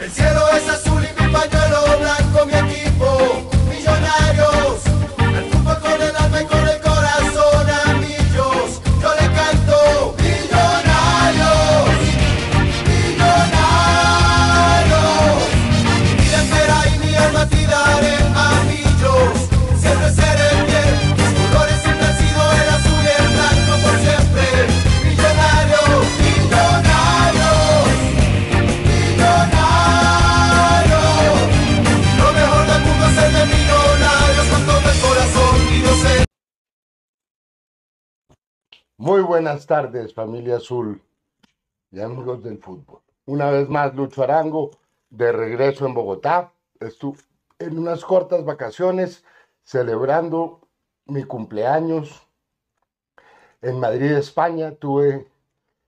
El cielo es azul. Muy buenas tardes, familia azul y amigos del fútbol. Una vez más, Lucho Arango, de regreso en Bogotá. Estuve en unas cortas vacaciones celebrando mi cumpleaños. En Madrid, España, tuve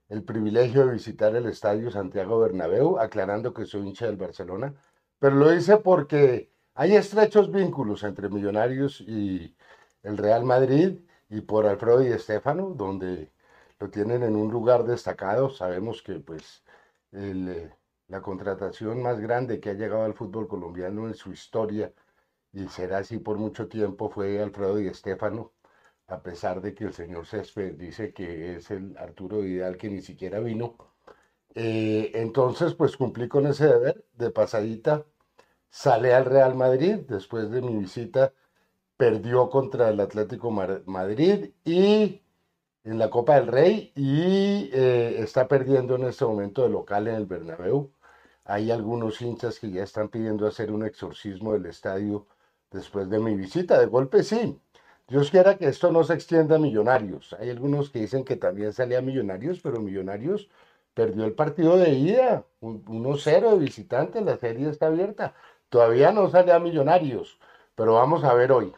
el privilegio de visitar el Estadio Santiago Bernabéu, aclarando que soy hincha del Barcelona, pero lo hice porque hay estrechos vínculos entre Millonarios y el Real Madrid y por Alfredo y Estefano, donde lo tienen en un lugar destacado. Sabemos que pues eh, la contratación más grande que ha llegado al fútbol colombiano en su historia y será así por mucho tiempo fue Alfredo y Estefano, a pesar de que el señor Césped dice que es el Arturo Vidal que ni siquiera vino. Eh, entonces, pues cumplí con ese deber de pasadita. salí al Real Madrid después de mi visita perdió contra el Atlético Madrid y en la Copa del Rey y eh, está perdiendo en este momento de local en el Bernabéu. Hay algunos hinchas que ya están pidiendo hacer un exorcismo del estadio después de mi visita. De golpe sí. Dios quiera que esto no se extienda a Millonarios. Hay algunos que dicen que también salía Millonarios, pero Millonarios perdió el partido de ida, 1-0 de visitante, la serie está abierta. Todavía no sale a Millonarios, pero vamos a ver hoy.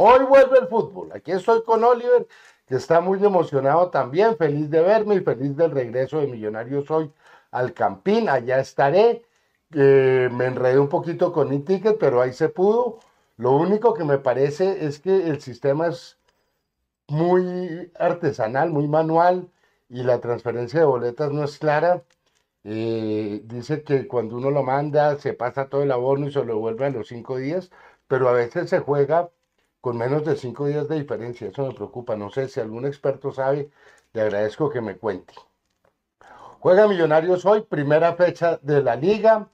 Hoy vuelve el fútbol. Aquí estoy con Oliver, que está muy emocionado también, feliz de verme y feliz del regreso de Millonarios hoy al Campín. Allá estaré. Eh, me enredé un poquito con mi ticket pero ahí se pudo. Lo único que me parece es que el sistema es muy artesanal, muy manual y la transferencia de boletas no es clara. Eh, dice que cuando uno lo manda se pasa todo el abono y se lo devuelve a los cinco días, pero a veces se juega menos de cinco días de diferencia. Eso me preocupa. No sé si algún experto sabe. Le agradezco que me cuente. Juega Millonarios hoy, primera fecha de la liga.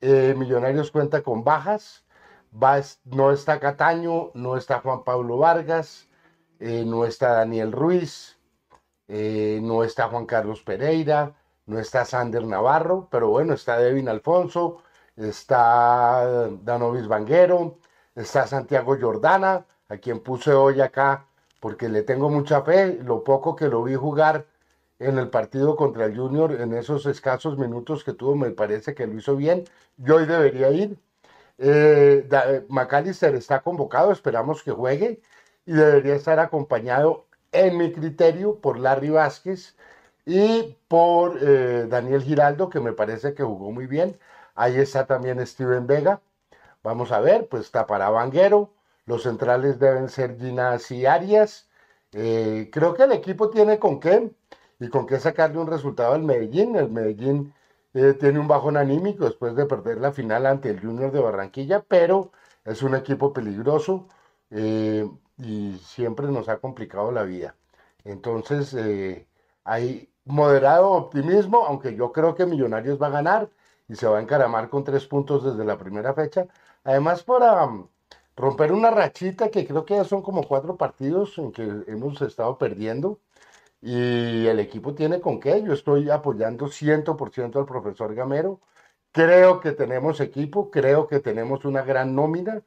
Eh, Millonarios cuenta con bajas. Va, no está Cataño, no está Juan Pablo Vargas, eh, no está Daniel Ruiz, eh, no está Juan Carlos Pereira, no está Sander Navarro, pero bueno, está Devin Alfonso, está Danovis Vanguero, está Santiago Jordana, a quien puse hoy acá porque le tengo mucha fe. Lo poco que lo vi jugar en el partido contra el Junior, en esos escasos minutos que tuvo, me parece que lo hizo bien. Yo hoy debería ir. Eh, eh McAllister está convocado, esperamos que juegue y debería estar acompañado, en mi criterio, por Larry Vázquez y por eh, Daniel Giraldo, que me parece que jugó muy bien. Ahí está también Steven Vega. Vamos a ver, pues para Vanguero. Los centrales deben ser Ginas y Arias. Eh, creo que el equipo tiene con qué y con qué sacarle un resultado al Medellín. El Medellín eh, tiene un bajón anímico después de perder la final ante el Junior de Barranquilla, pero es un equipo peligroso eh, y siempre nos ha complicado la vida. Entonces, hay moderado optimismo, aunque yo creo que Millonarios va a ganar y se va a encaramar con tres puntos desde la primera fecha, Además, para mm, romper una rachita que creo que ya son como cuatro partidos en que hemos estado perdiendo. Y el equipo tiene con qué. Yo estoy apoyando 100% al profesor Gamero. Creo que tenemos equipo, creo que tenemos una gran nómina.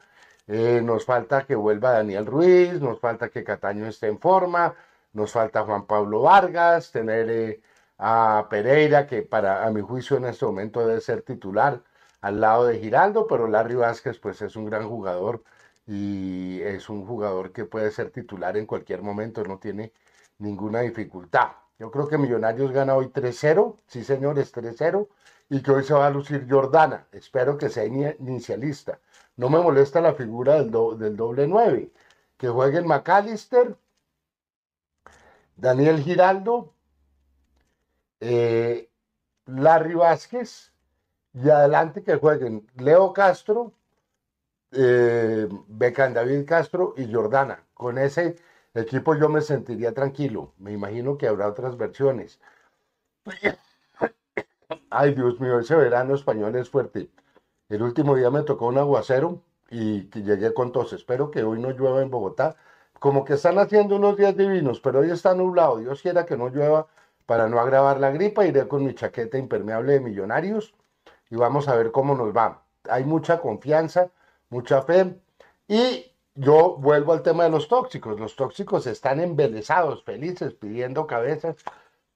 Eh, nos falta que vuelva Daniel Ruiz, nos falta que Cataño esté en forma, nos falta Juan Pablo Vargas, tener eh, a Pereira, que para a mi juicio en este momento debe ser titular al lado de Giraldo, pero Larry Vázquez pues es un gran jugador y es un jugador que puede ser titular en cualquier momento, no tiene ninguna dificultad. Yo creo que Millonarios gana hoy 3-0, sí señores, 3-0, y que hoy se va a lucir Jordana. Espero que sea inicialista. No me molesta la figura del, doble 9, que jueguen McAllister, Daniel Giraldo, eh, Larry Vázquez, y adelante que jueguen Leo Castro, eh, Becan David Castro y Jordana. Con ese equipo yo me sentiría tranquilo. Me imagino que habrá otras versiones. Ay, Dios mío, ese verano español es fuerte. El último día me tocó un aguacero y llegué con tos. Espero que hoy no llueva en Bogotá. Como que están haciendo unos días divinos, pero hoy está nublado. Dios quiera que no llueva para no agravar la gripa. Iré con mi chaqueta impermeable de millonarios y vamos a ver cómo nos va. Hay mucha confianza, mucha fe y yo vuelvo al tema de los tóxicos. Los tóxicos están embelesados, felices, pidiendo cabezas.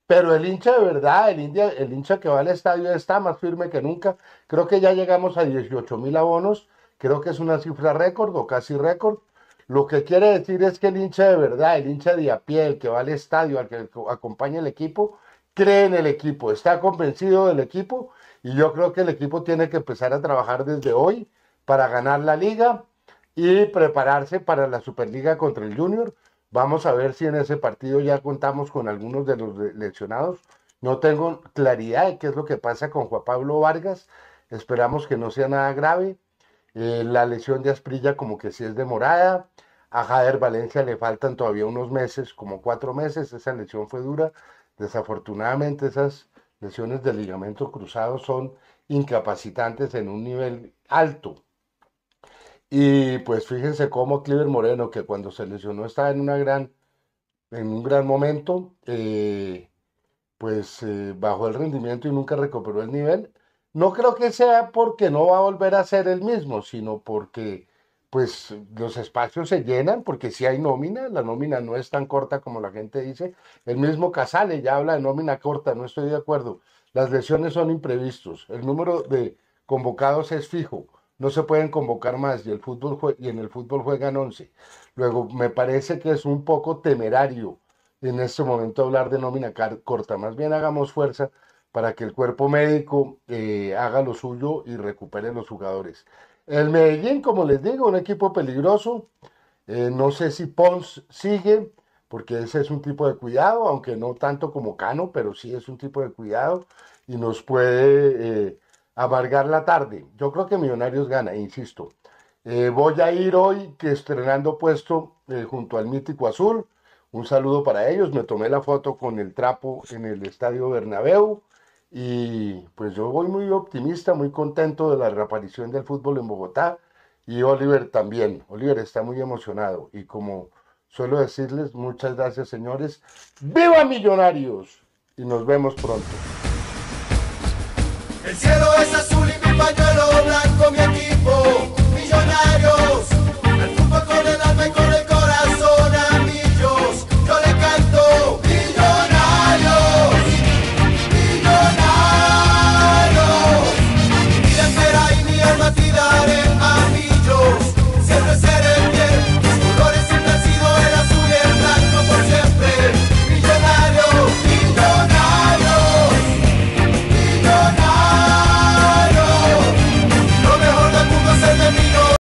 Pero el hincha de verdad, el, el hincha que va al estadio está más firme que nunca. Creo que ya llegamos a 18 mil abonos. Creo que es una cifra récord o casi récord. Lo que quiere decir es que el hincha de verdad, el hincha de a pie, el que va al estadio, al que acompaña el equipo, cree en el equipo, está convencido del equipo y yo creo que el equipo tiene que empezar a trabajar desde hoy para ganar la liga y prepararse para la Superliga contra el Junior. Vamos a ver si en ese partido ya contamos con algunos de los lesionados. No tengo claridad de qué es lo que pasa con Juan Pablo Vargas. Esperamos que no sea nada grave. Eh, la lesión de Asprilla como que sí es demorada. A Jader Valencia le faltan todavía unos meses, como cuatro meses. Esa lesión fue dura. Desafortunadamente esas lesiones de ligamento cruzado son incapacitantes en un nivel alto. Y pues fíjense cómo Cliver Moreno, que cuando se lesionó estaba en, una gran, en un gran momento, eh, pues eh, bajó el rendimiento y nunca recuperó el nivel. No creo que sea porque no va a volver a ser el mismo, sino porque pues los espacios se llenan porque si hay nómina, la nómina no es tan corta como la gente dice. El mismo Casale ya habla de nómina corta, no estoy de acuerdo. Las lesiones son imprevistos, el número de convocados es fijo, no se pueden convocar más y, el fútbol y en el fútbol juegan 11. Luego, me parece que es un poco temerario en este momento hablar de nómina corta, más bien hagamos fuerza para que el cuerpo médico eh, haga lo suyo y recupere los jugadores. El Medellín, como les digo, un equipo peligroso. Eh, no sé si Pons sigue, porque ese es un tipo de cuidado, aunque no tanto como Cano, pero sí es un tipo de cuidado y nos puede eh, amargar la tarde. Yo creo que Millonarios gana, insisto. Eh, voy a ir hoy que estrenando puesto junto al Mítico Azul. Un saludo para ellos. Me tomé la foto con el trapo en el Estadio Bernabéu. Y pues yo voy muy optimista, muy contento de la reaparición del fútbol en Bogotá y Oliver también. Oliver está muy emocionado y como suelo decirles, muchas gracias señores. ¡Viva Millonarios! Y nos vemos pronto. El cielo es